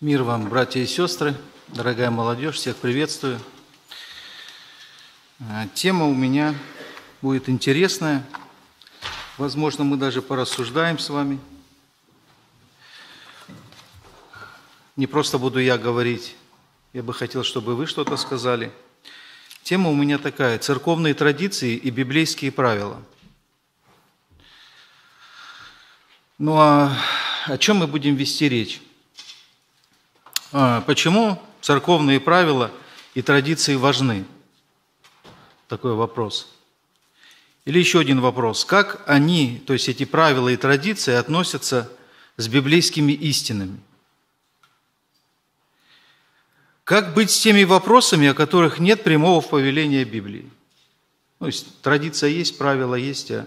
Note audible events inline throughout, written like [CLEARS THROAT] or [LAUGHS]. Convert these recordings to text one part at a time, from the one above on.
Мир вам, братья и сестры, дорогая молодежь, всех приветствую. А, тема у меня будет интересная. Возможно, мы даже порассуждаем с вами. Не просто буду я говорить, я бы хотел, чтобы вы что-то сказали. Тема у меня такая – церковные традиции и библейские правила. Ну а о чем мы будем вести речь? А, почему церковные правила и традиции важны? Такой вопрос. Или еще один вопрос. Как они, то есть эти правила и традиции, относятся с библейскими истинами? Как быть с теми вопросами, о которых нет прямого повеления Библии? Ну, есть, традиция есть, правила есть, а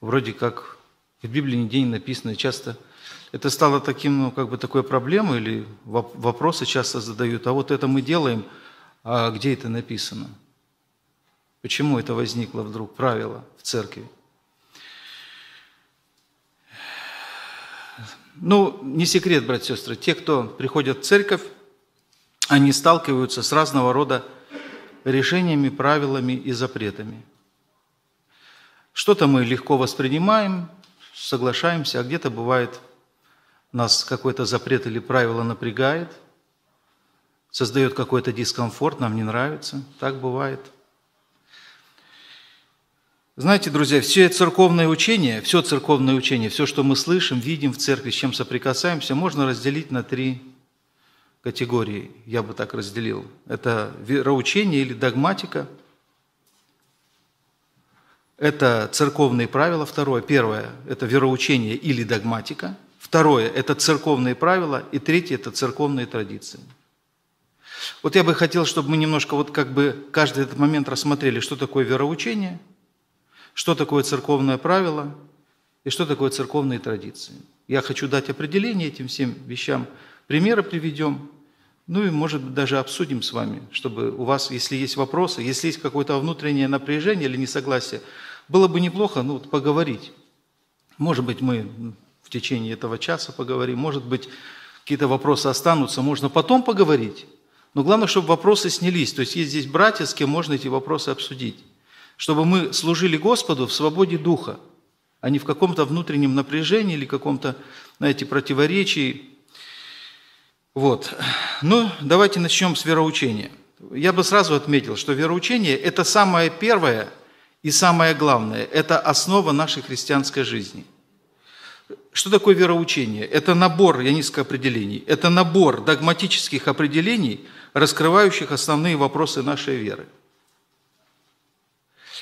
вроде как в Библии нигде не написано. Часто это стало таким, ну, как бы такой проблемой, или вопросы часто задают, а вот это мы делаем, а где это написано? Почему это возникло вдруг, правило в церкви? Ну, не секрет, братья и сестры, те, кто приходят в церковь, они сталкиваются с разного рода решениями, правилами и запретами. Что-то мы легко воспринимаем, соглашаемся, а где-то бывает нас какой-то запрет или правило напрягает, создает какой-то дискомфорт, нам не нравится. Так бывает. Знаете, друзья, все церковное учение, все церковное учение, все, что мы слышим, видим в церкви, с чем соприкасаемся, можно разделить на три категории. Я бы так разделил. Это вероучение или догматика. Это церковные правила. Второе. Первое – это вероучение или догматика – Второе – это церковные правила. И третье – это церковные традиции. Вот я бы хотел, чтобы мы немножко вот как бы каждый этот момент рассмотрели, что такое вероучение, что такое церковное правило и что такое церковные традиции. Я хочу дать определение этим всем вещам, примеры приведем, ну и, может быть, даже обсудим с вами, чтобы у вас, если есть вопросы, если есть какое-то внутреннее напряжение или несогласие, было бы неплохо ну, вот поговорить. Может быть, мы в течение этого часа поговорим. Может быть, какие-то вопросы останутся, можно потом поговорить. Но главное, чтобы вопросы снялись. То есть есть здесь братья, с кем можно эти вопросы обсудить. Чтобы мы служили Господу в свободе духа, а не в каком-то внутреннем напряжении или каком-то, знаете, противоречии. Вот. Ну, давайте начнем с вероучения. Я бы сразу отметил, что вероучение – это самое первое и самое главное. Это основа нашей христианской жизни – что такое вероучение? Это набор, я низко определений, это набор догматических определений, раскрывающих основные вопросы нашей веры.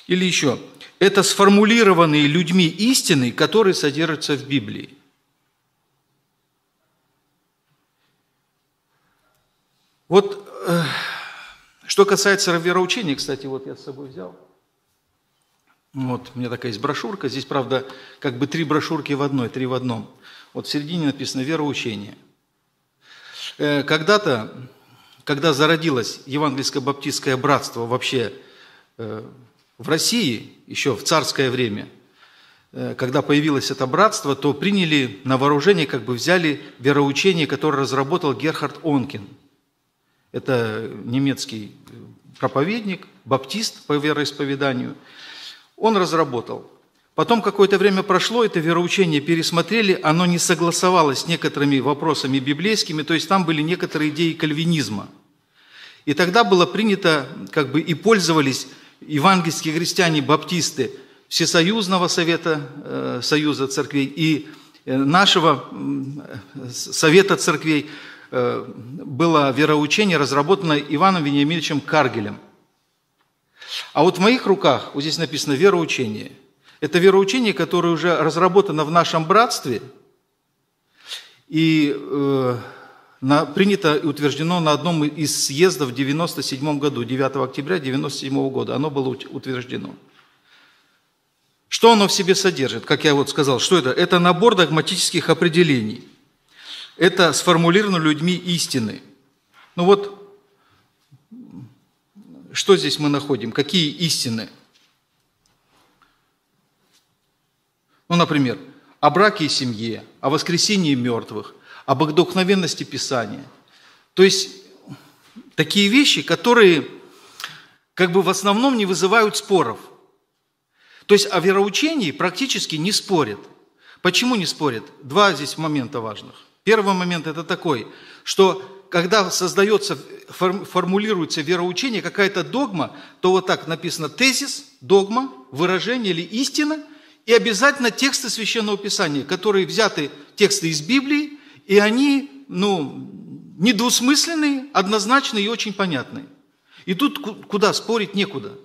Или еще, это сформулированные людьми истины, которые содержатся в Библии. Вот, э, что касается вероучения, кстати, вот я с собой взял – вот, у меня такая есть брошюрка. Здесь, правда, как бы три брошюрки в одной, три в одном. Вот в середине написано «Вероучение». Э, когда-то, когда зародилось евангельское баптистское братство вообще э, в России, еще в царское время, э, когда появилось это братство, то приняли на вооружение, как бы взяли вероучение, которое разработал Герхард Онкин. Это немецкий проповедник, баптист по вероисповеданию – он разработал. Потом какое-то время прошло, это вероучение пересмотрели, оно не согласовалось с некоторыми вопросами библейскими, то есть там были некоторые идеи кальвинизма. И тогда было принято, как бы и пользовались евангельские христиане-баптисты Всесоюзного совета, э, Союза церквей и э, нашего э, совета церквей э, было вероучение, разработано Иваном Вениаминовичем Каргелем – а вот в моих руках, вот здесь написано вероучение. Это вероучение, которое уже разработано в нашем братстве и э, на, принято и утверждено на одном из съездов в 1997 году, 9 октября 1997 года. Оно было утверждено. Что оно в себе содержит? Как я вот сказал, что это? Это набор догматических определений. Это сформулировано людьми истины. Ну вот что здесь мы находим? Какие истины? Ну, например, о браке и семье, о воскресении мертвых, об вдохновенности Писания. То есть такие вещи, которые как бы в основном не вызывают споров. То есть о вероучении практически не спорят. Почему не спорят? Два здесь момента важных. Первый момент это такой, что когда создается, формулируется вероучение, какая-то догма, то вот так написано тезис, догма, выражение или истина, и обязательно тексты Священного Писания, которые взяты, тексты из Библии, и они, ну, недвусмысленные, однозначные и очень понятные. И тут куда спорить некуда.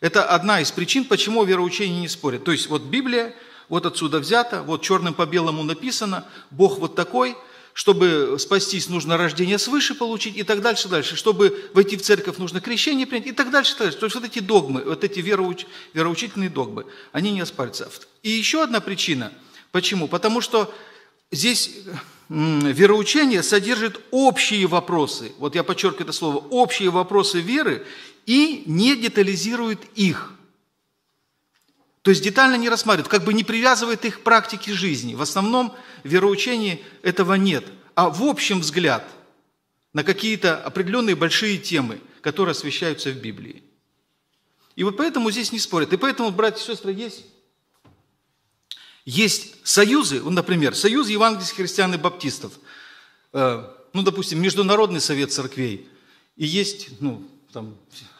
Это одна из причин, почему вероучение не спорят. То есть вот Библия, вот отсюда взята, вот черным по белому написано, Бог вот такой – чтобы спастись, нужно рождение свыше получить и так дальше, дальше. Чтобы войти в церковь, нужно крещение принять и так дальше, дальше. То есть вот эти догмы, вот эти вероуч... вероучительные догмы, они не оспарятся. И еще одна причина. Почему? Потому что здесь вероучение содержит общие вопросы, вот я подчеркиваю это слово, общие вопросы веры и не детализирует их – то есть детально не рассматривают, как бы не привязывает их к практике жизни. В основном в вероучении этого нет. А в общем взгляд на какие-то определенные большие темы, которые освещаются в Библии. И вот поэтому здесь не спорят. И поэтому, братья и сестры, есть, есть союзы, вот, например, союз евангельских христиан и баптистов, э, ну, допустим, Международный совет церквей, и есть, ну, там,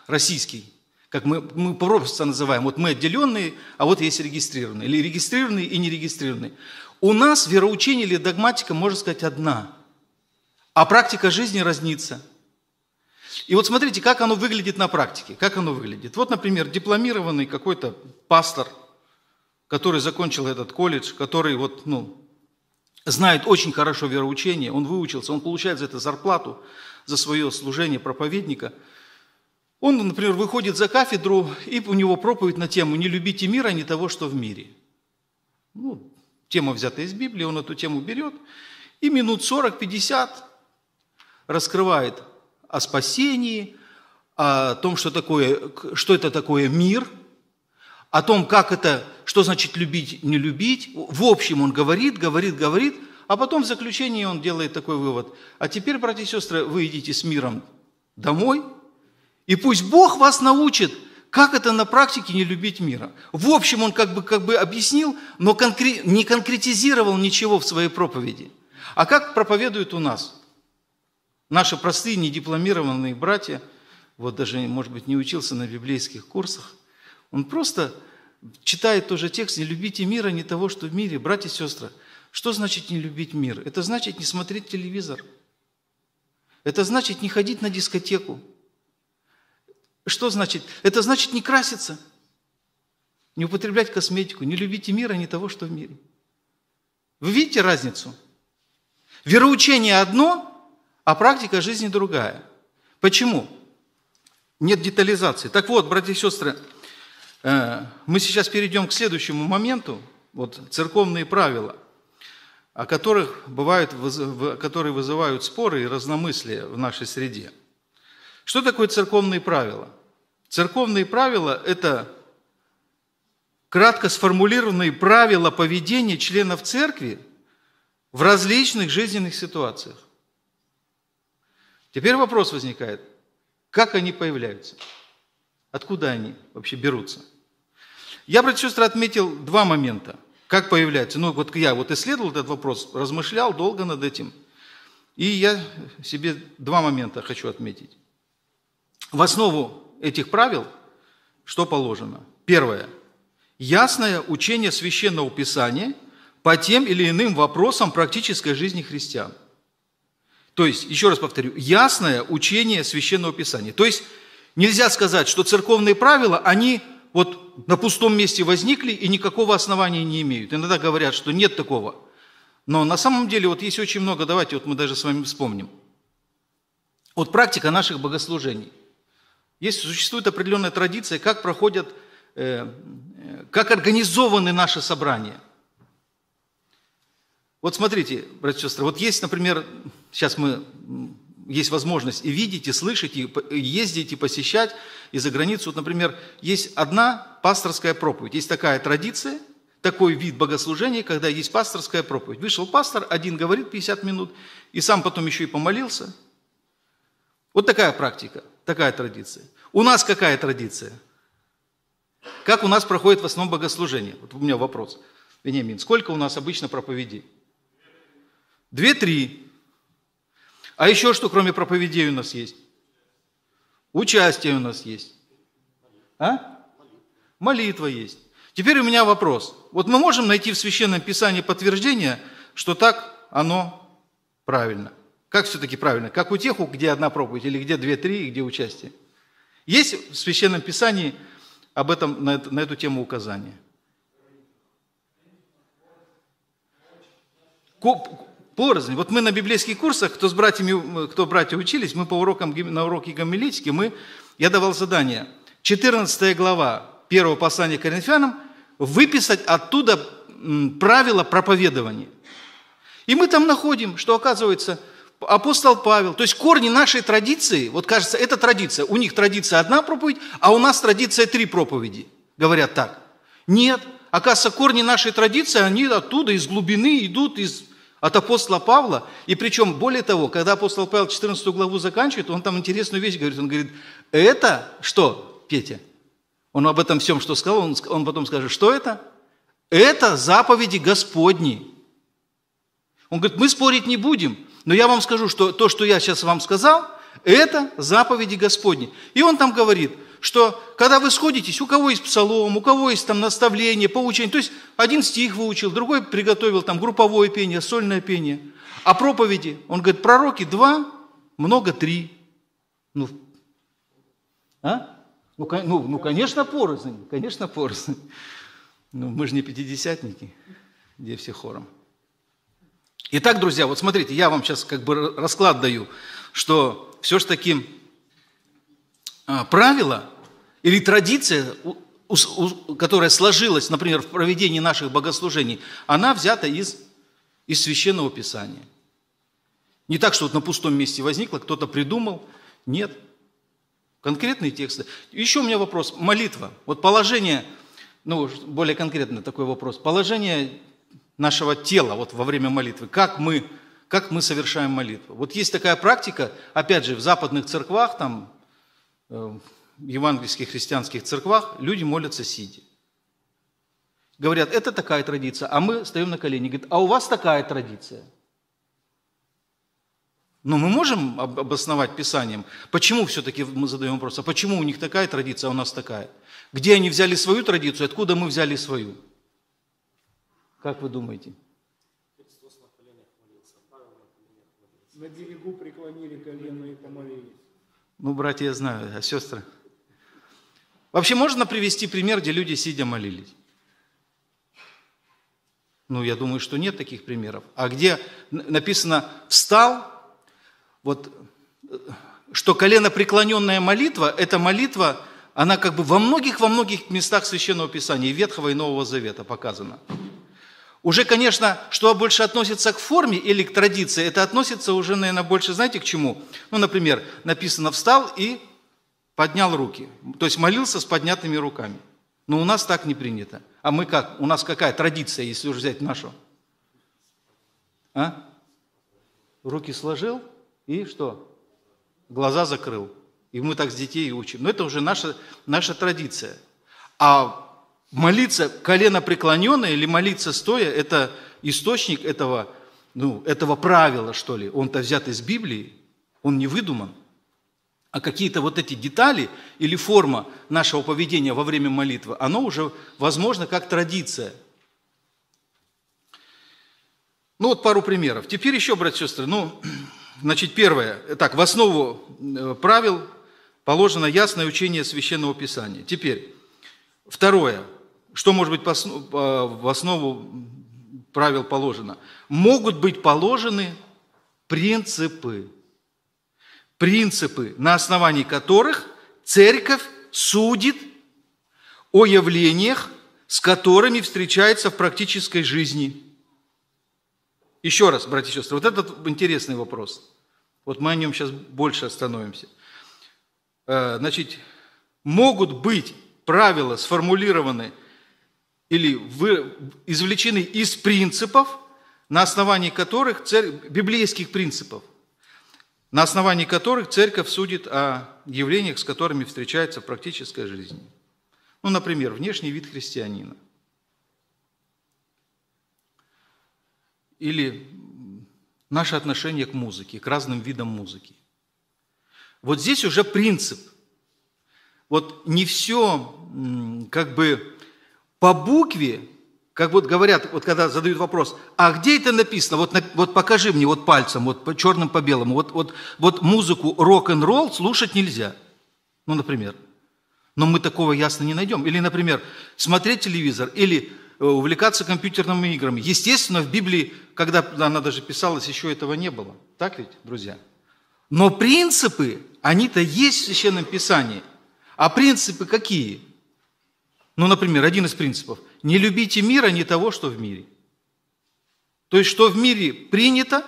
российский как мы, мы просто называем, вот мы отделенные, а вот есть регистрированные. Или регистрированные и нерегистрированные. У нас вероучение или догматика, можно сказать, одна. А практика жизни разнится. И вот смотрите, как оно выглядит на практике. Как оно выглядит. Вот, например, дипломированный какой-то пастор, который закончил этот колледж, который вот, ну, знает очень хорошо вероучение, он выучился, он получает за это зарплату, за свое служение проповедника – он, например, выходит за кафедру, и у него проповедь на тему «Не любите мира, а не того, что в мире». Ну, тема взята из Библии, он эту тему берет, и минут 40-50 раскрывает о спасении, о том, что, такое, что это такое мир, о том, как это, что значит любить, не любить. В общем, он говорит, говорит, говорит, а потом в заключении он делает такой вывод. А теперь, братья и сестры, вы идите с миром домой – и пусть Бог вас научит, как это на практике не любить мира. В общем, он как бы, как бы объяснил, но конкре- не конкретизировал ничего в своей проповеди. А как проповедуют у нас наши простые, недипломированные братья, вот даже, может быть, не учился на библейских курсах, он просто читает тоже текст «Не любите мира, не того, что в мире». Братья и сестры, что значит не любить мир? Это значит не смотреть телевизор. Это значит не ходить на дискотеку. Что значит? Это значит не краситься, не употреблять косметику, не любите мира, не того, что в мире. Вы видите разницу? Вероучение одно, а практика жизни другая. Почему? Нет детализации. Так вот, братья и сестры, э, мы сейчас перейдем к следующему моменту, вот церковные правила, о которых бывают, которые вызывают споры и разномыслия в нашей среде – что такое церковные правила? Церковные правила – это кратко сформулированные правила поведения членов церкви в различных жизненных ситуациях. Теперь вопрос возникает, как они появляются? Откуда они вообще берутся? Я, братья сестры, отметил два момента. Как появляются? Ну, вот я вот исследовал этот вопрос, размышлял долго над этим. И я себе два момента хочу отметить. В основу этих правил что положено? Первое. Ясное учение священного писания по тем или иным вопросам практической жизни христиан. То есть, еще раз повторю, ясное учение священного писания. То есть, нельзя сказать, что церковные правила, они вот на пустом месте возникли и никакого основания не имеют. Иногда говорят, что нет такого. Но на самом деле вот есть очень много, давайте вот мы даже с вами вспомним. Вот практика наших богослужений. Есть, существует определенная традиция, как проходят, э, э, как организованы наши собрания. Вот смотрите, братья и сестры, вот есть, например, сейчас мы есть возможность и видеть, и слышать, и ездить, и посещать, и за границу. Вот, например, есть одна пасторская проповедь. Есть такая традиция, такой вид богослужения, когда есть пасторская проповедь. Вышел пастор, один говорит 50 минут, и сам потом еще и помолился – вот такая практика, такая традиция. У нас какая традиция? Как у нас проходит в основном богослужение? Вот у меня вопрос. Вениамин, сколько у нас обычно проповедей? Две-три. А еще что, кроме проповедей, у нас есть? Участие у нас есть. А? Молитва есть. Теперь у меня вопрос. Вот мы можем найти в Священном Писании подтверждение, что так оно правильно. Как все-таки правильно? Как у тех, где одна проповедь, или где две-три, и где участие? Есть в Священном Писании об этом, на, эту, на эту тему указания? Порознь. Вот мы на библейских курсах, кто с братьями, кто братья учились, мы по урокам, на уроке гомилитики, мы, я давал задание, 14 глава первого послания к Коринфянам, выписать оттуда правила проповедования. И мы там находим, что оказывается – апостол Павел. То есть корни нашей традиции, вот кажется, это традиция. У них традиция одна проповедь, а у нас традиция три проповеди. Говорят так. Нет. Оказывается, корни нашей традиции, они оттуда, из глубины идут, из от апостола Павла. И причем, более того, когда апостол Павел 14 главу заканчивает, он там интересную вещь говорит. Он говорит, это что, Петя? Он об этом всем, что сказал, он, он потом скажет, что это? Это заповеди Господни. Он говорит, мы спорить не будем. Но я вам скажу, что то, что я сейчас вам сказал, это заповеди Господни. И он там говорит, что когда вы сходитесь, у кого есть псалом, у кого есть там наставление, поучение, то есть один стих выучил, другой приготовил там групповое пение, сольное пение. А проповеди, он говорит, пророки два, много три. Ну, а? Ну, ну, ну конечно, порознь, конечно, порознь. Ну, мы же не пятидесятники, где все хором. Итак, друзья, вот смотрите, я вам сейчас как бы расклад даю, что все же таки а, правило или традиция, которая сложилась, например, в проведении наших богослужений, она взята из, из Священного Писания. Не так, что вот на пустом месте возникло, кто-то придумал. Нет. Конкретные тексты. Еще у меня вопрос. Молитва. Вот положение, ну, более конкретно такой вопрос. Положение нашего тела вот во время молитвы, как мы, как мы совершаем молитву. Вот есть такая практика, опять же, в западных церквах, там, э, евангельских христианских церквах, люди молятся сидя. Говорят, это такая традиция, а мы стоим на колени. Говорят, а у вас такая традиция. Но ну, мы можем обосновать Писанием, почему все-таки мы задаем вопрос, а почему у них такая традиция, а у нас такая? Где они взяли свою традицию, откуда мы взяли свою? Как вы думаете? Христос на коленях молился, Павел на коленях молился. На берегу преклонили колено и помолились. Ну, братья, я знаю, а сестры? Вообще можно привести пример, где люди сидя молились? Ну, я думаю, что нет таких примеров. А где написано «встал», вот, э, что колено преклоненная молитва, эта молитва, она как бы во многих-во многих местах Священного Писания, и Ветхого, и Нового Завета показана – уже, конечно, что больше относится к форме или к традиции, это относится уже, наверное, больше, знаете, к чему? Ну, например, написано «встал и поднял руки», то есть молился с поднятыми руками. Но у нас так не принято. А мы как? У нас какая традиция, если уже взять нашу? А? Руки сложил и что? Глаза закрыл. И мы так с детей и учим. Но это уже наша, наша традиция. А Молиться колено преклоненное или молиться стоя – это источник этого, ну, этого правила, что ли. Он-то взят из Библии, он не выдуман. А какие-то вот эти детали или форма нашего поведения во время молитвы, оно уже, возможно, как традиция. Ну вот пару примеров. Теперь еще, братья и сестры, ну, [CLEARS THROAT] значит, первое. Так, в основу э, правил положено ясное учение Священного Писания. Теперь, второе что может быть в основу правил положено? Могут быть положены принципы, принципы, на основании которых церковь судит о явлениях, с которыми встречается в практической жизни. Еще раз, братья и сестры, вот этот интересный вопрос. Вот мы о нем сейчас больше остановимся. Э, значит, могут быть правила сформулированы или вы, извлечены из принципов, на основании которых церковь, библейских принципов, на основании которых церковь судит о явлениях, с которыми встречается в практической жизни. Ну, например, внешний вид христианина. Или наше отношение к музыке, к разным видам музыки. Вот здесь уже принцип. Вот не все как бы по букве, как вот говорят, вот когда задают вопрос, а где это написано? Вот, вот покажи мне вот пальцем, вот по черным по белому, вот, вот, вот музыку рок-н-ролл слушать нельзя. Ну, например. Но мы такого ясно не найдем. Или, например, смотреть телевизор, или э, увлекаться компьютерными играми. Естественно, в Библии, когда она даже писалась, еще этого не было. Так ведь, друзья? Но принципы, они-то есть в Священном Писании. А принципы какие? Ну, например, один из принципов. Не любите мира, не того, что в мире. То есть, что в мире принято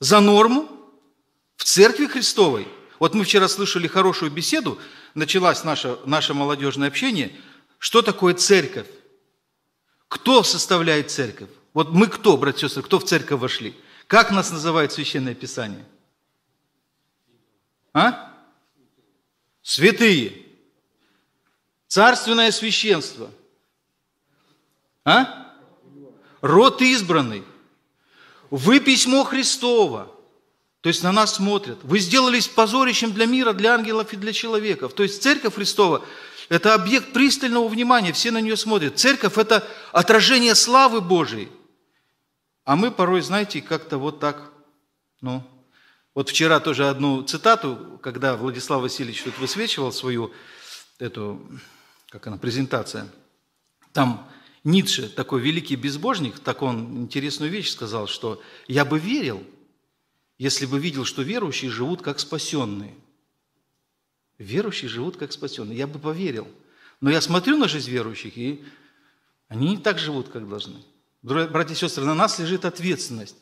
за норму в Церкви Христовой. Вот мы вчера слышали хорошую беседу, началась наше наше молодежное общение. Что такое церковь? Кто составляет церковь? Вот мы кто, братья и сестры, кто в церковь вошли? Как нас называет Священное Писание? А? Святые. Царственное священство. А? Род избранный. Вы письмо Христово. То есть на нас смотрят. Вы сделались позорищем для мира, для ангелов и для человеков. То есть церковь Христова – это объект пристального внимания, все на нее смотрят. Церковь – это отражение славы Божией. А мы порой, знаете, как-то вот так, ну, вот вчера тоже одну цитату, когда Владислав Васильевич тут высвечивал свою эту как она, презентация. Там Ницше, такой великий безбожник, так он интересную вещь сказал, что «я бы верил, если бы видел, что верующие живут как спасенные». Верующие живут как спасенные. Я бы поверил. Но я смотрю на жизнь верующих, и они не так живут, как должны. Братья и сестры, на нас лежит ответственность.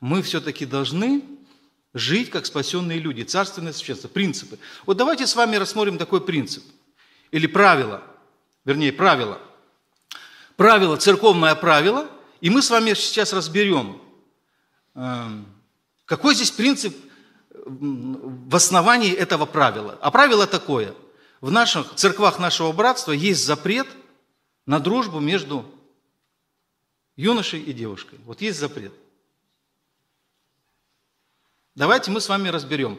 Мы все-таки должны жить как спасенные люди, царственное священство, принципы. Вот давайте с вами рассмотрим такой принцип или правило – вернее, правило. Правило, церковное правило, и мы с вами сейчас разберем, эм, какой здесь принцип в основании этого правила. А правило такое. В наших церквах нашего братства есть запрет на дружбу между юношей и девушкой. Вот есть запрет. Давайте мы с вами разберем.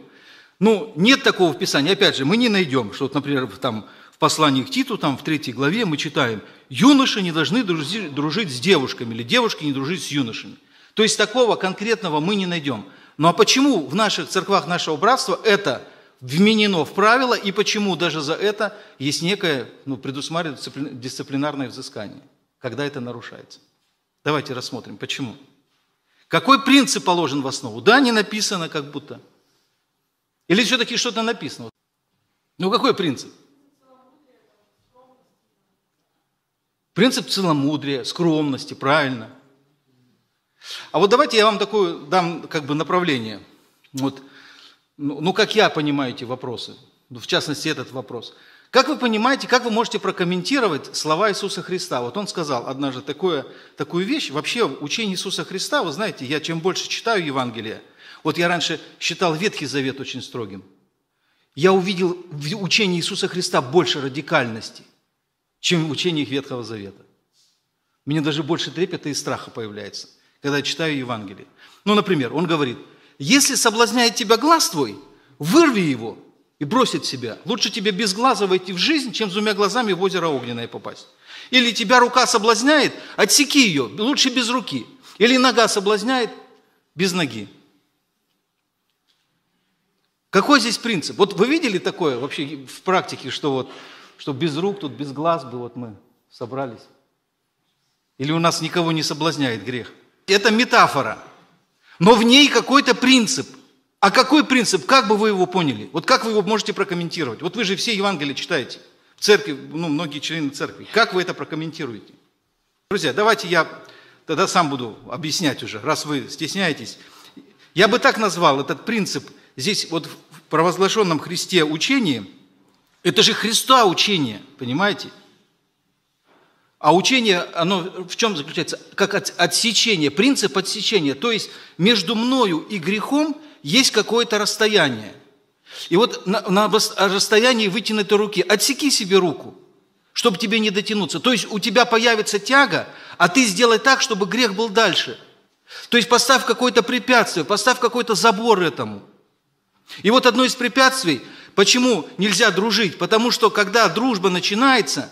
Ну, нет такого в Писании. Опять же, мы не найдем, что, например, там послании к Титу, там в третьей главе мы читаем, юноши не должны дружить с девушками, или девушки не дружить с юношами. То есть такого конкретного мы не найдем. Ну а почему в наших церквах нашего братства это вменено в правила, и почему даже за это есть некое, ну, предусматривается дисциплинарное взыскание, когда это нарушается? Давайте рассмотрим, почему. Какой принцип положен в основу? Да, не написано как будто. Или все-таки что-то написано? Ну, какой принцип? Принцип целомудрия, скромности, правильно. А вот давайте я вам такое дам как бы направление. Вот, ну, ну как я понимаю эти вопросы, ну, в частности, этот вопрос. Как вы понимаете, как вы можете прокомментировать слова Иисуса Христа? Вот он сказал однажды такое, такую вещь. Вообще, учение Иисуса Христа, вы знаете, я чем больше читаю Евангелие, вот я раньше считал Ветхий Завет очень строгим. Я увидел в учении Иисуса Христа больше радикальности чем в учениях Ветхого Завета. У меня даже больше трепета и страха появляется, когда я читаю Евангелие. Ну, например, он говорит, если соблазняет тебя глаз твой, вырви его и брось от себя. Лучше тебе без глаза войти в жизнь, чем с двумя глазами в озеро огненное попасть. Или тебя рука соблазняет, отсеки ее, лучше без руки. Или нога соблазняет, без ноги. Какой здесь принцип? Вот вы видели такое вообще в практике, что вот чтобы без рук тут, без глаз бы вот мы собрались. Или у нас никого не соблазняет грех. Это метафора, но в ней какой-то принцип. А какой принцип? Как бы вы его поняли? Вот как вы его можете прокомментировать? Вот вы же все Евангелие читаете. В церкви, ну, многие члены церкви. Как вы это прокомментируете? Друзья, давайте я тогда сам буду объяснять уже, раз вы стесняетесь. Я бы так назвал этот принцип здесь вот в провозглашенном Христе учении – это же Христа учение, понимаете? А учение, оно в чем заключается? Как от, отсечение, принцип отсечения. То есть между мною и грехом есть какое-то расстояние. И вот на, на расстоянии вытянутой руки отсеки себе руку, чтобы тебе не дотянуться. То есть у тебя появится тяга, а ты сделай так, чтобы грех был дальше. То есть поставь какое-то препятствие, поставь какой-то забор этому. И вот одно из препятствий – Почему нельзя дружить? Потому что когда дружба начинается,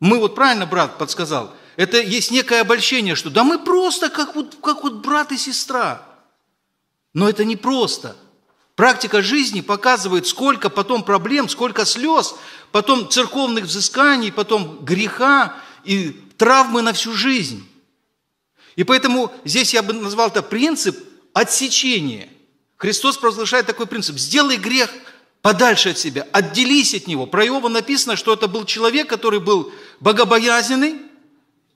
мы вот правильно брат подсказал, это есть некое обольщение, что да мы просто как вот, как вот брат и сестра. Но это не просто. Практика жизни показывает, сколько потом проблем, сколько слез, потом церковных взысканий, потом греха и травмы на всю жизнь. И поэтому здесь я бы назвал это принцип отсечения. Христос провозглашает такой принцип. Сделай грех – подальше от себя, отделись от него. Про Иова написано, что это был человек, который был богобоязненный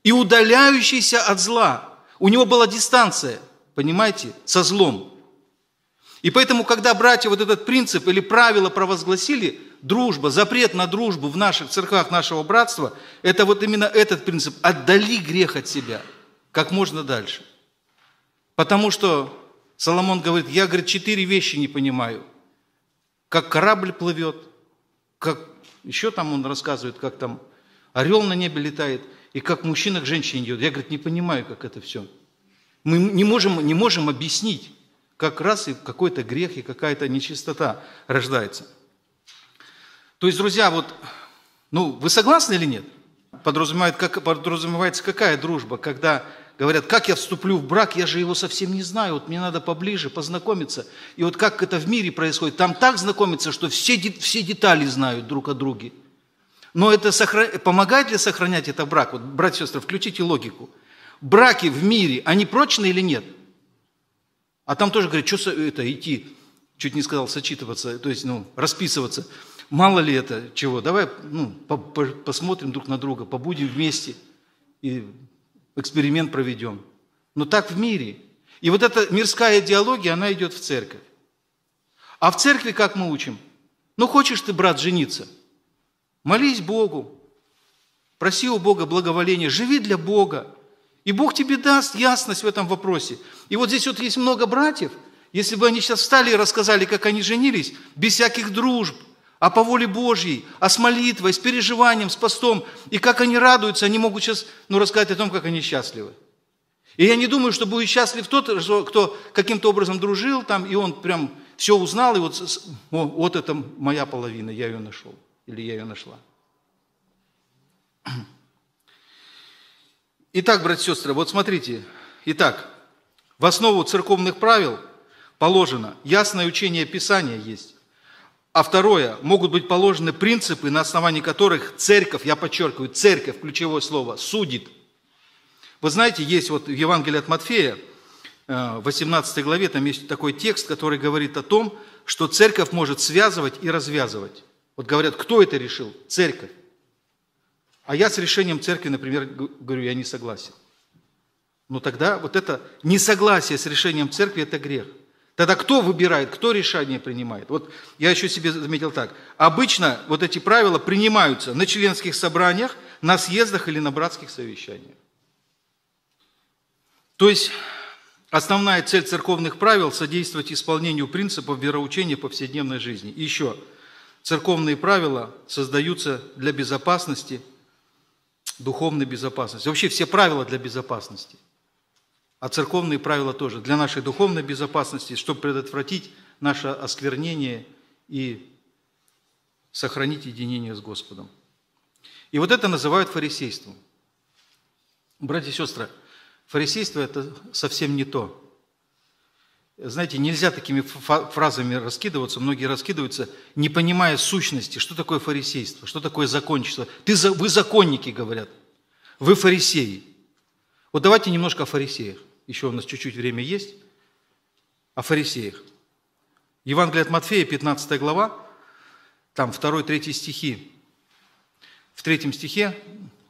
и удаляющийся от зла. У него была дистанция, понимаете, со злом. И поэтому, когда братья вот этот принцип или правило провозгласили, дружба, запрет на дружбу в наших церквах нашего братства, это вот именно этот принцип. Отдали грех от себя как можно дальше. Потому что Соломон говорит, я, говорит, четыре вещи не понимаю – как корабль плывет, как еще там он рассказывает, как там орел на небе летает, и как мужчина к женщине идет. Я, говорит, не понимаю, как это все. Мы не можем, не можем объяснить, как раз и какой-то грех, и какая-то нечистота рождается. То есть, друзья, вот, ну, вы согласны или нет? Подразумевает, как, подразумевается какая дружба, когда говорят, как я вступлю в брак, я же его совсем не знаю, вот мне надо поближе познакомиться. И вот как это в мире происходит, там так знакомятся, что все, все детали знают друг о друге. Но это сохра... помогает ли сохранять этот брак? Вот, братья и сестры, включите логику. Браки в мире, они прочные или нет? А там тоже говорят, что это идти, чуть не сказал сочитываться, то есть, ну, расписываться. Мало ли это чего, давай ну, посмотрим друг на друга, побудем вместе. И эксперимент проведем. Но так в мире. И вот эта мирская идеология, она идет в церковь. А в церкви как мы учим? Ну, хочешь ты, брат, жениться? Молись Богу. Проси у Бога благоволения. Живи для Бога. И Бог тебе даст ясность в этом вопросе. И вот здесь вот есть много братьев, если бы они сейчас встали и рассказали, как они женились, без всяких дружб, а по воле Божьей, а с молитвой, с переживанием, с постом. И как они радуются, они могут сейчас ну, рассказать о том, как они счастливы. И я не думаю, что будет счастлив тот, кто каким-то образом дружил там, и он прям все узнал, и вот, о, вот это моя половина, я ее нашел, или я ее нашла. [CLEARS THROAT] Итак, братья и сестры, вот смотрите. Итак, в основу церковных правил положено ясное учение Писания есть а второе, могут быть положены принципы, на основании которых церковь, я подчеркиваю, церковь, ключевое слово, судит. Вы знаете, есть вот в Евангелии от Матфея, 18 э, главе, там есть такой текст, который говорит о том, что церковь может связывать и развязывать. Вот говорят, кто это решил? Церковь. А я с решением церкви, например, говорю, я не согласен. Но тогда вот это несогласие с решением церкви – это грех – Тогда кто выбирает, кто решение принимает? Вот я еще себе заметил так. Обычно вот эти правила принимаются на членских собраниях, на съездах или на братских совещаниях. То есть основная цель церковных правил – содействовать исполнению принципов вероучения повседневной жизни. И еще, церковные правила создаются для безопасности, духовной безопасности. Вообще все правила для безопасности – а церковные правила тоже, для нашей духовной безопасности, чтобы предотвратить наше осквернение и сохранить единение с Господом. И вот это называют фарисейством. Братья и сестры, фарисейство – это совсем не то. Знаете, нельзя такими фразами раскидываться, многие раскидываются, не понимая сущности, что такое фарисейство, что такое закончество. Ты, вы законники, говорят, вы фарисеи. Вот давайте немножко о фарисеях еще у нас чуть-чуть время есть, о фарисеях. Евангелие от Матфея, 15 глава, там 2-3 стихи. В третьем стихе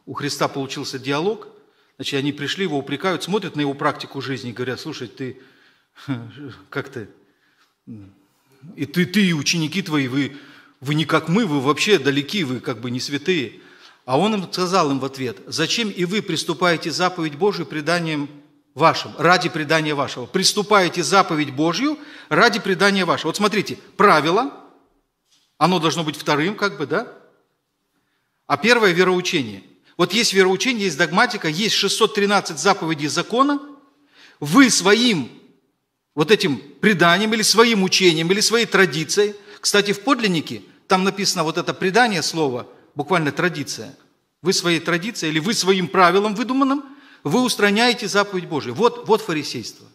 у Христа получился диалог, значит, они пришли, его упрекают, смотрят на его практику жизни и говорят, слушай, ты [LAUGHS] как ты? И ты, ты, и ученики твои, вы, вы не как мы, вы вообще далеки, вы как бы не святые. А он им сказал им в ответ, зачем и вы приступаете заповедь Божию преданием вашем, ради предания вашего. Приступаете заповедь Божью ради предания вашего. Вот смотрите, правило, оно должно быть вторым, как бы, да? А первое – вероучение. Вот есть вероучение, есть догматика, есть 613 заповедей закона. Вы своим вот этим преданием или своим учением, или своей традицией, кстати, в подлиннике там написано вот это предание слово, буквально традиция. Вы своей традицией или вы своим правилом выдуманным – вы устраняете заповедь Божию. Вот, вот фарисейство.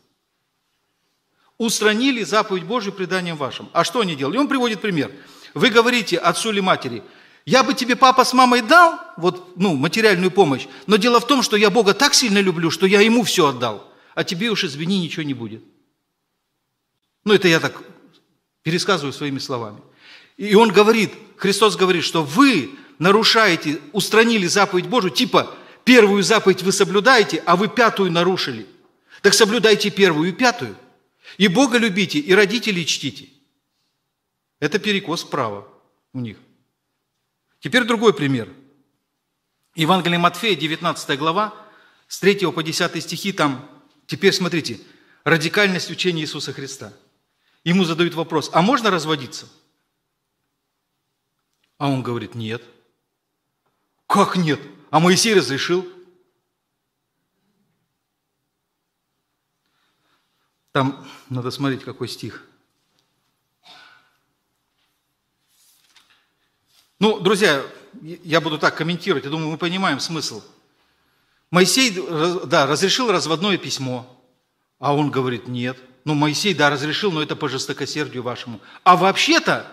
Устранили заповедь Божию преданием вашим. А что они делали? Он приводит пример. Вы говорите отцу или матери, я бы тебе папа с мамой дал, вот, ну, материальную помощь, но дело в том, что я Бога так сильно люблю, что я ему все отдал, а тебе уж, извини, ничего не будет. Ну, это я так пересказываю своими словами. И он говорит, Христос говорит, что вы нарушаете, устранили заповедь Божию, типа – первую заповедь вы соблюдаете, а вы пятую нарушили. Так соблюдайте первую и пятую. И Бога любите, и родителей чтите. Это перекос права у них. Теперь другой пример. Евангелие Матфея, 19 глава, с 3 по 10 стихи, там, теперь смотрите, радикальность учения Иисуса Христа. Ему задают вопрос, а можно разводиться? А он говорит, нет. Как нет? а Моисей разрешил. Там надо смотреть, какой стих. Ну, друзья, я буду так комментировать, я думаю, мы понимаем смысл. Моисей, э, да, разрешил разводное письмо, а он говорит, нет. Ну, Моисей, да, разрешил, но это по жестокосердию вашему. А вообще-то,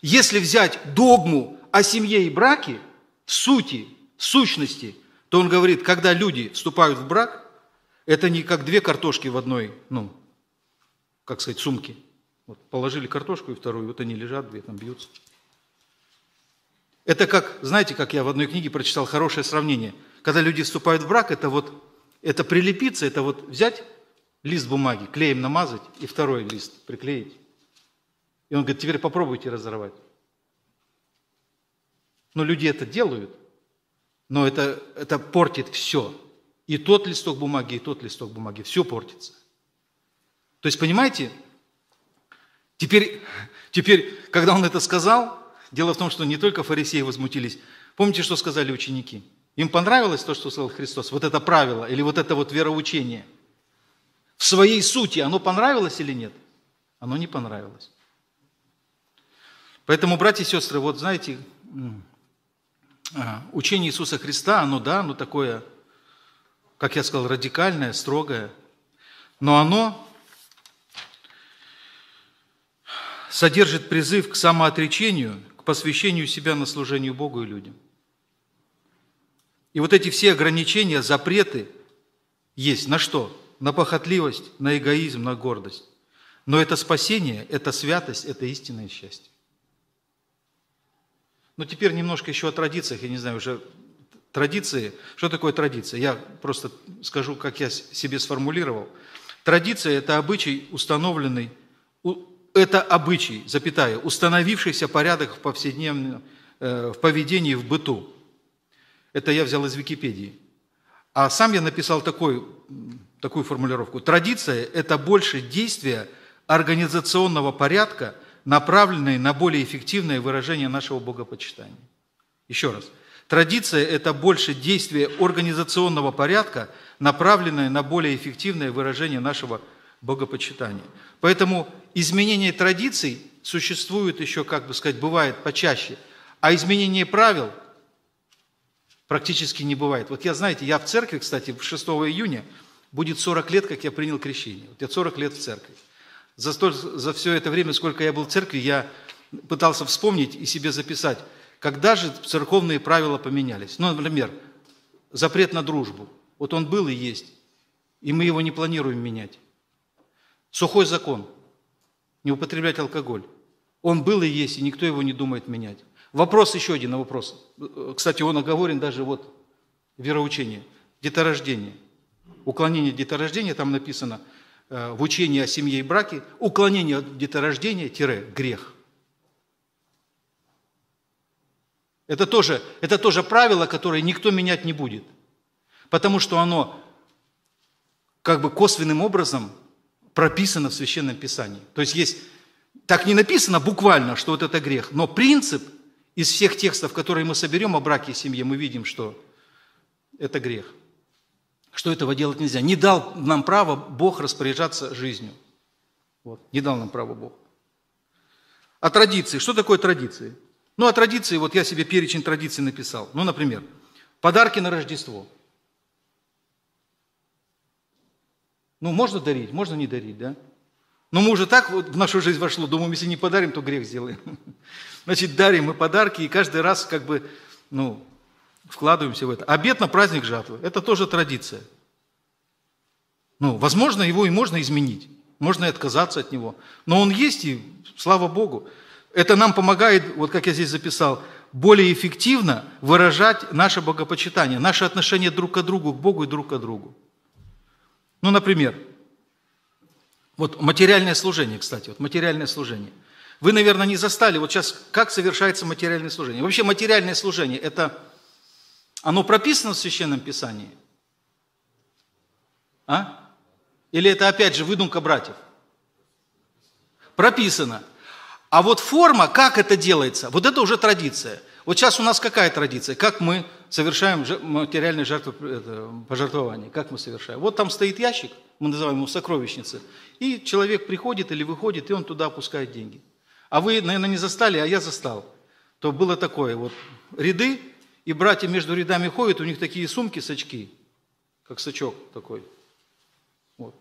если взять догму о семье и браке, в сути, сущности, то он говорит, когда люди вступают в брак, это не как две картошки в одной, ну, как сказать, сумке. Вот положили картошку и вторую, вот они лежат, две там бьются. Это как, знаете, как я в одной книге прочитал хорошее сравнение. Когда люди вступают в брак, это вот, это прилепиться, это вот взять лист бумаги, клеем намазать и второй лист приклеить. И он говорит, теперь попробуйте разорвать. Но люди это делают но это, это портит все. И тот листок бумаги, и тот листок бумаги. Все портится. То есть, понимаете, теперь, теперь, когда он это сказал, дело в том, что не только фарисеи возмутились. Помните, что сказали ученики? Им понравилось то, что сказал Христос, вот это правило или вот это вот вероучение. В своей сути оно понравилось или нет? Оно не понравилось. Поэтому, братья и сестры, вот знаете, а, учение Иисуса Христа, оно, да, оно такое, как я сказал, радикальное, строгое, но оно содержит призыв к самоотречению, к посвящению себя на служение Богу и людям. И вот эти все ограничения, запреты есть на что? На похотливость, на эгоизм, на гордость. Но это спасение, это святость, это истинное счастье. Но ну, теперь немножко еще о традициях, я не знаю, уже традиции. Что такое традиция? Я просто скажу, как я себе сформулировал. Традиция – это обычай, установленный, это обычай, запятая, установившийся порядок в повседневном, э, в поведении, в быту. Это я взял из Википедии. А сам я написал такой, такую формулировку. Традиция – это больше действия организационного порядка – направленные на более эффективное выражение нашего богопочитания. Еще раз. Традиция – это больше действие организационного порядка, направленное на более эффективное выражение нашего богопочитания. Поэтому изменение традиций существует еще, как бы сказать, бывает почаще, а изменение правил практически не бывает. Вот я, знаете, я в церкви, кстати, 6 июня будет 40 лет, как я принял крещение. Вот я 40 лет в церкви. За, столь, за все это время, сколько я был в церкви, я пытался вспомнить и себе записать, когда же церковные правила поменялись. Ну, например, запрет на дружбу. Вот он был и есть, и мы его не планируем менять. Сухой закон. Не употреблять алкоголь. Он был и есть, и никто его не думает менять. Вопрос еще один, а вопрос. Кстати, он оговорен даже вот вероучение, деторождение. Уклонение деторождения, там написано – Э, в учении о семье и браке, уклонение от деторождения – грех. Это тоже, это тоже правило, которое никто менять не будет, потому что оно как бы косвенным образом прописано в Священном Писании. То есть есть, так не написано буквально, что вот это грех, но принцип из всех текстов, которые мы соберем о браке и семье, мы видим, что это грех – что этого делать нельзя. Не дал нам право Бог распоряжаться жизнью. Вот. Не дал нам право Бог. А традиции. Что такое традиции? Ну, а традиции, вот я себе перечень традиций написал. Ну, например, подарки на Рождество. Ну, можно дарить, можно не дарить, да? Но ну, мы уже так вот в нашу жизнь вошло, думаем, если не подарим, то грех сделаем. [LAUGHS] Значит, дарим мы подарки, и каждый раз как бы, ну, вкладываемся в это. Обед на праздник жатвы – это тоже традиция. Ну, возможно, его и можно изменить, можно и отказаться от него. Но он есть, и слава Богу. Это нам помогает, вот как я здесь записал, более эффективно выражать наше богопочитание, наше отношение друг к другу, к Богу и друг к другу. Ну, например, вот материальное служение, кстати, вот материальное служение. Вы, наверное, не застали, вот сейчас как совершается материальное служение. Вообще материальное служение – это оно прописано в Священном Писании? А? Или это опять же выдумка братьев? Прописано. А вот форма, как это делается, вот это уже традиция. Вот сейчас у нас какая традиция? Как мы совершаем материальное пожертвование? Как мы совершаем? Вот там стоит ящик, мы называем его сокровищница, и человек приходит или выходит, и он туда опускает деньги. А вы, наверное, не застали, а я застал. То было такое, вот ряды, и братья между рядами ходят, у них такие сумки, сачки, как сачок такой. Вот.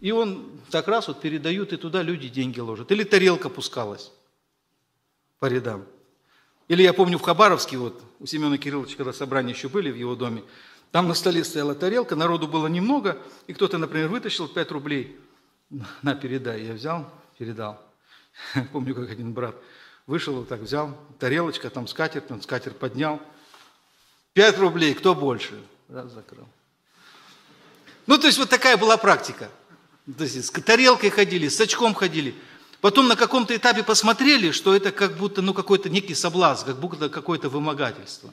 И он так раз вот передают, и туда люди деньги ложат. Или тарелка пускалась по рядам. Или я помню в Хабаровске, вот у Семена Кирилловича, когда собрания еще были в его доме, там на столе стояла тарелка, народу было немного, и кто-то, например, вытащил 5 рублей. На, передай. Я взял, передал. [LAUGHS] Помню, как один брат Вышел вот так, взял, тарелочка, там скатерть, он скатерть поднял. Пять рублей, кто больше? Раз, закрыл. Ну, то есть вот такая была практика. То есть с тарелкой ходили, с очком ходили. Потом на каком-то этапе посмотрели, что это как будто ну, какой-то некий соблазн, как будто какое-то вымогательство.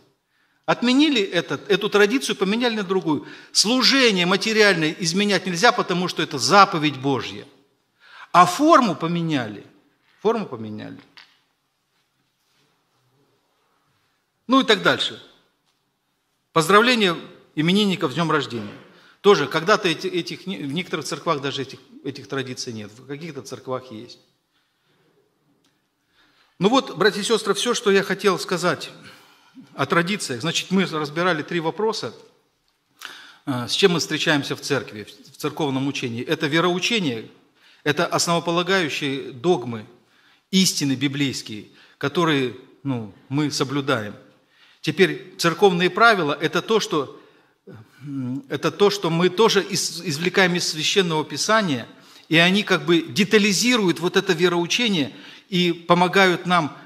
Отменили этот, эту традицию, поменяли на другую. Служение материальное изменять нельзя, потому что это заповедь Божья. А форму поменяли. Форму поменяли. Ну и так дальше. Поздравление именинников с днем рождения. Тоже когда-то эти, этих, в некоторых церквах даже этих, этих традиций нет, в каких-то церквах есть. Ну вот, братья и сестры, все, что я хотел сказать о традициях. Значит, мы разбирали три вопроса, э, с чем мы встречаемся в церкви, в церковном учении. Это вероучение, это основополагающие догмы, истины библейские, которые ну, мы соблюдаем. Теперь церковные правила – это то, что, это то, что мы тоже извлекаем из Священного Писания, и они как бы детализируют вот это вероучение и помогают нам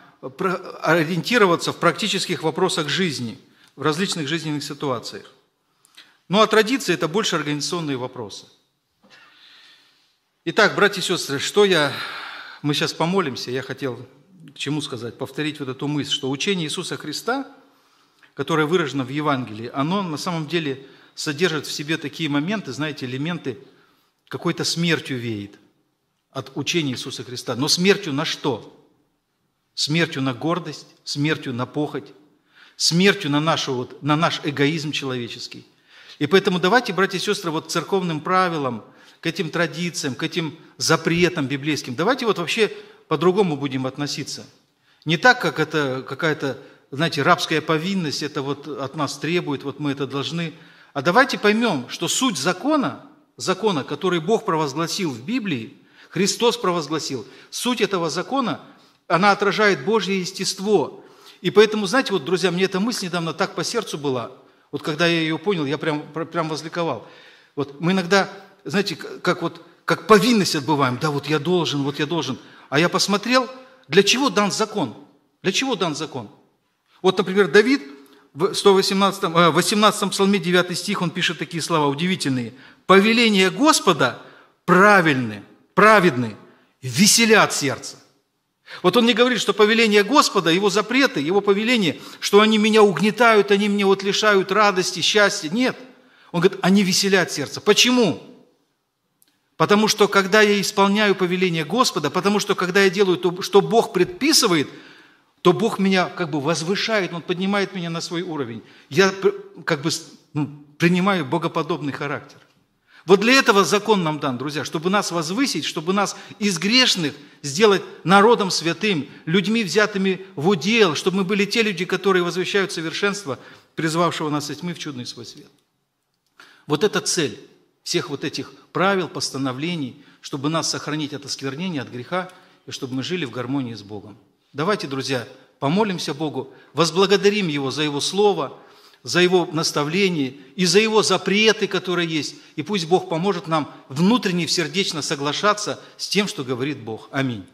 ориентироваться в практических вопросах жизни, в различных жизненных ситуациях. Ну а традиции – это больше организационные вопросы. Итак, братья и сестры, что я... Мы сейчас помолимся, я хотел к чему сказать, повторить вот эту мысль, что учение Иисуса Христа – которое выражено в Евангелии, оно на самом деле содержит в себе такие моменты, знаете, элементы какой-то смертью веет от учения Иисуса Христа. Но смертью на что? Смертью на гордость, смертью на похоть, смертью на, нашу, вот, на наш эгоизм человеческий. И поэтому давайте, братья и сестры, вот церковным правилам, к этим традициям, к этим запретам библейским, давайте вот вообще по-другому будем относиться. Не так, как это какая-то знаете, рабская повинность, это вот от нас требует, вот мы это должны. А давайте поймем, что суть закона, закона, который Бог провозгласил в Библии, Христос провозгласил, суть этого закона, она отражает Божье естество. И поэтому, знаете, вот, друзья, мне эта мысль недавно так по сердцу была, вот когда я ее понял, я прям, прям возликовал. Вот мы иногда, знаете, как вот, как повинность отбываем, да, вот я должен, вот я должен. А я посмотрел, для чего дан закон? Для чего дан закон? Вот, например, Давид в 118, 18 э, псалме 9 стих, он пишет такие слова удивительные. «Повеления Господа правильны, праведны, веселят сердце». Вот он не говорит, что повеление Господа, его запреты, его повеление, что они меня угнетают, они мне вот лишают радости, счастья. Нет. Он говорит, они веселят сердце. Почему? Потому что когда я исполняю повеление Господа, потому что когда я делаю то, что Бог предписывает – то Бог меня как бы возвышает, Он поднимает меня на свой уровень. Я как бы ну, принимаю богоподобный характер. Вот для этого закон нам дан, друзья, чтобы нас возвысить, чтобы нас из грешных сделать народом святым, людьми, взятыми в удел, чтобы мы были те люди, которые возвещают совершенство, призвавшего нас из тьмы в чудный свой свет. Вот эта цель всех вот этих правил, постановлений, чтобы нас сохранить от осквернения, от греха, и чтобы мы жили в гармонии с Богом. Давайте, друзья, помолимся Богу, возблагодарим Его за Его Слово, за Его наставление и за Его запреты, которые есть. И пусть Бог поможет нам внутренне, сердечно соглашаться с тем, что говорит Бог. Аминь.